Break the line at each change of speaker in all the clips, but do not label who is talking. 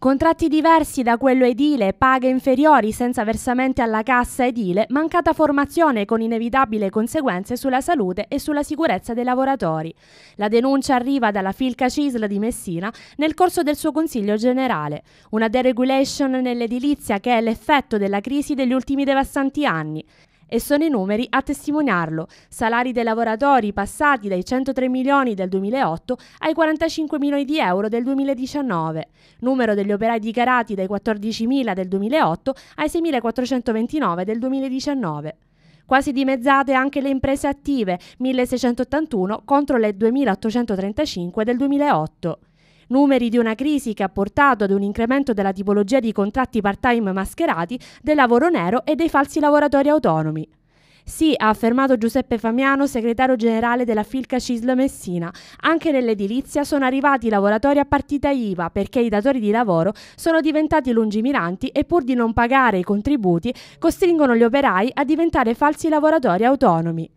Contratti diversi da quello edile, paghe inferiori senza versamenti alla cassa edile, mancata formazione con inevitabili conseguenze sulla salute e sulla sicurezza dei lavoratori. La denuncia arriva dalla Filca Cisla di Messina nel corso del suo Consiglio generale. Una deregulation nell'edilizia che è l'effetto della crisi degli ultimi devastanti anni. E sono i numeri a testimoniarlo. Salari dei lavoratori passati dai 103 milioni del 2008 ai 45 milioni di euro del 2019. Numero degli operai dichiarati dai 14.000 del 2008 ai 6.429 del 2019 quasi dimezzate anche le imprese attive, 1681 contro le 2835 del 2008 numeri di una crisi che ha portato ad un incremento della tipologia di contratti part-time mascherati, del lavoro nero e dei falsi lavoratori autonomi. Sì, ha affermato Giuseppe Famiano, segretario generale della Filca Cisl Messina. Anche nell'edilizia sono arrivati i lavoratori a partita IVA perché i datori di lavoro sono diventati lungimiranti e pur di non pagare i contributi costringono gli operai a diventare falsi lavoratori autonomi.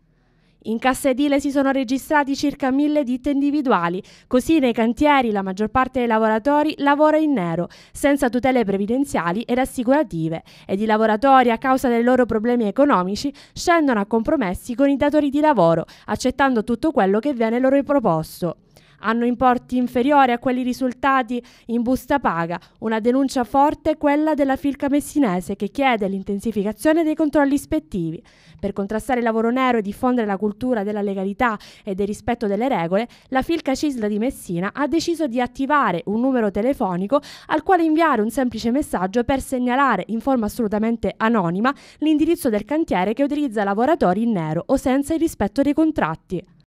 In cassa edile si sono registrati circa mille ditte individuali, così nei cantieri la maggior parte dei lavoratori lavora in nero, senza tutele previdenziali ed assicurative, ed i lavoratori a causa dei loro problemi economici scendono a compromessi con i datori di lavoro, accettando tutto quello che viene loro proposto hanno importi inferiori a quelli risultati in busta paga. Una denuncia forte è quella della Filca Messinese che chiede l'intensificazione dei controlli ispettivi. Per contrastare il lavoro nero e diffondere la cultura della legalità e del rispetto delle regole, la Filca Cisla di Messina ha deciso di attivare un numero telefonico al quale inviare un semplice messaggio per segnalare in forma assolutamente anonima l'indirizzo del cantiere che utilizza lavoratori in nero o senza il rispetto dei contratti.